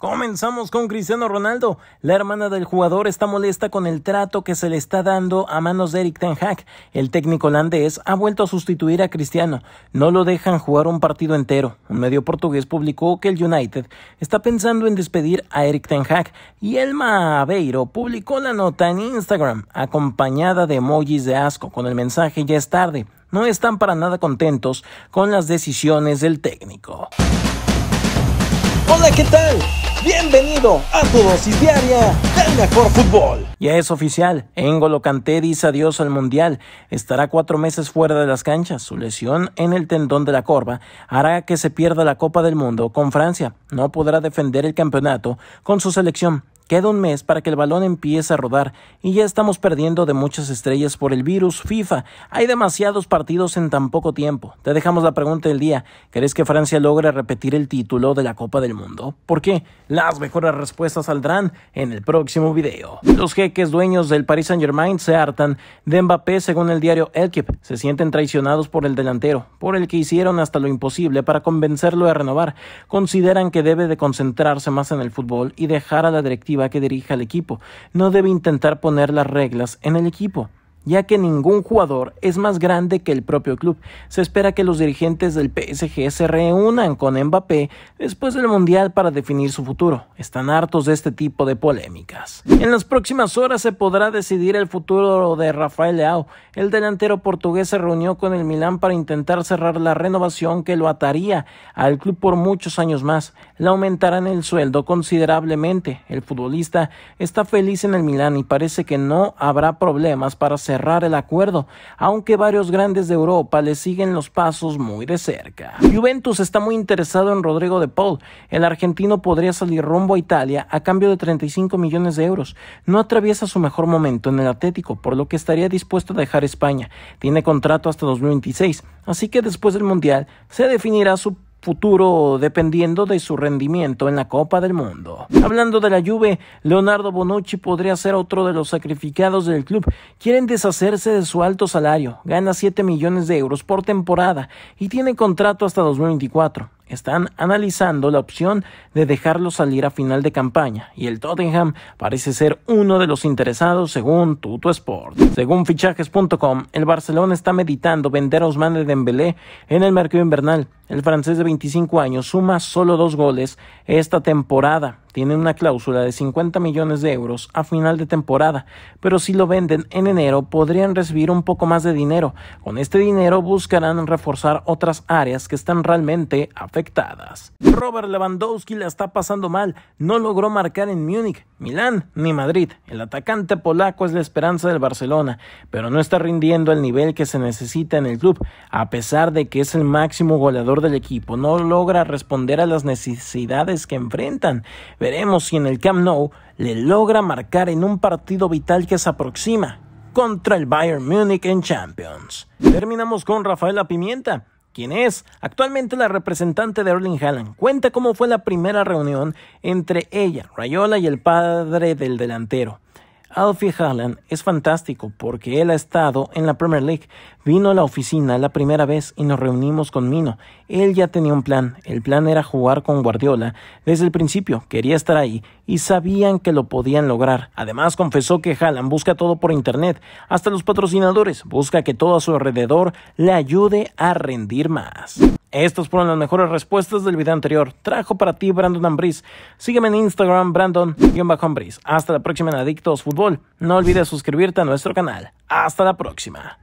Comenzamos con Cristiano Ronaldo. La hermana del jugador está molesta con el trato que se le está dando a manos de Eric Ten Hag. El técnico holandés ha vuelto a sustituir a Cristiano. No lo dejan jugar un partido entero. Un medio portugués publicó que el United está pensando en despedir a Eric Ten Hag y Elma Aveiro publicó la nota en Instagram acompañada de emojis de asco con el mensaje ya es tarde. No están para nada contentos con las decisiones del técnico. Hola, ¿qué tal? Bienvenido a tu dosis diaria del mejor fútbol. Ya es oficial, Engolo Canté dice adiós al Mundial. Estará cuatro meses fuera de las canchas. Su lesión en el tendón de la corva hará que se pierda la Copa del Mundo con Francia. No podrá defender el campeonato con su selección. Queda un mes para que el balón empiece a rodar y ya estamos perdiendo de muchas estrellas por el virus FIFA. Hay demasiados partidos en tan poco tiempo. Te dejamos la pregunta del día. ¿Crees que Francia logre repetir el título de la Copa del Mundo? ¿Por qué? Las mejores respuestas saldrán en el próximo video. Los jeques dueños del Paris Saint-Germain se hartan de Mbappé según el diario Elkip. Se sienten traicionados por el delantero, por el que hicieron hasta lo imposible para convencerlo a renovar. Consideran que debe de concentrarse más en el fútbol y dejar a la directiva que dirija al equipo. No debe intentar poner las reglas en el equipo ya que ningún jugador es más grande que el propio club. Se espera que los dirigentes del PSG se reúnan con Mbappé después del Mundial para definir su futuro. Están hartos de este tipo de polémicas. En las próximas horas se podrá decidir el futuro de Rafael Leao. El delantero portugués se reunió con el Milán para intentar cerrar la renovación que lo ataría al club por muchos años más. Le aumentarán el sueldo considerablemente. El futbolista está feliz en el Milán y parece que no habrá problemas para cerrar el acuerdo, aunque varios grandes de Europa le siguen los pasos muy de cerca. Juventus está muy interesado en Rodrigo de Paul. El argentino podría salir rumbo a Italia a cambio de 35 millones de euros. No atraviesa su mejor momento en el Atlético, por lo que estaría dispuesto a dejar España. Tiene contrato hasta 2026, así que después del Mundial se definirá su futuro dependiendo de su rendimiento en la Copa del Mundo. Hablando de la Juve, Leonardo Bonucci podría ser otro de los sacrificados del club. Quieren deshacerse de su alto salario, gana 7 millones de euros por temporada y tiene contrato hasta 2024 están analizando la opción de dejarlo salir a final de campaña y el Tottenham parece ser uno de los interesados según Tuto Sport. Según fichajes.com, el Barcelona está meditando vender a Ousmane de Dembélé en el mercado invernal. El francés de 25 años suma solo dos goles esta temporada. Tiene una cláusula de 50 millones de euros a final de temporada, pero si lo venden en enero podrían recibir un poco más de dinero. Con este dinero buscarán reforzar otras áreas que están realmente afectadas Robert Lewandowski la está pasando mal, no logró marcar en Múnich, Milán ni Madrid. El atacante polaco es la esperanza del Barcelona, pero no está rindiendo el nivel que se necesita en el club, a pesar de que es el máximo goleador del equipo, no logra responder a las necesidades que enfrentan. Veremos si en el Camp Nou le logra marcar en un partido vital que se aproxima contra el Bayern Múnich en Champions. Terminamos con Rafaela Pimienta, Quién es actualmente la representante de Erling Haaland, cuenta cómo fue la primera reunión entre ella, Rayola y el padre del delantero. Alfie Haaland es fantástico porque él ha estado en la Premier League. Vino a la oficina la primera vez y nos reunimos con Mino. Él ya tenía un plan. El plan era jugar con Guardiola. Desde el principio quería estar ahí y sabían que lo podían lograr. Además confesó que Haaland busca todo por internet, hasta los patrocinadores. Busca que todo a su alrededor le ayude a rendir más. Estas fueron las mejores respuestas del video anterior. Trajo para ti Brandon Ambris. Sígueme en Instagram, Brandon-Ambris. Hasta la próxima en Adictos Fútbol. No olvides suscribirte a nuestro canal. Hasta la próxima.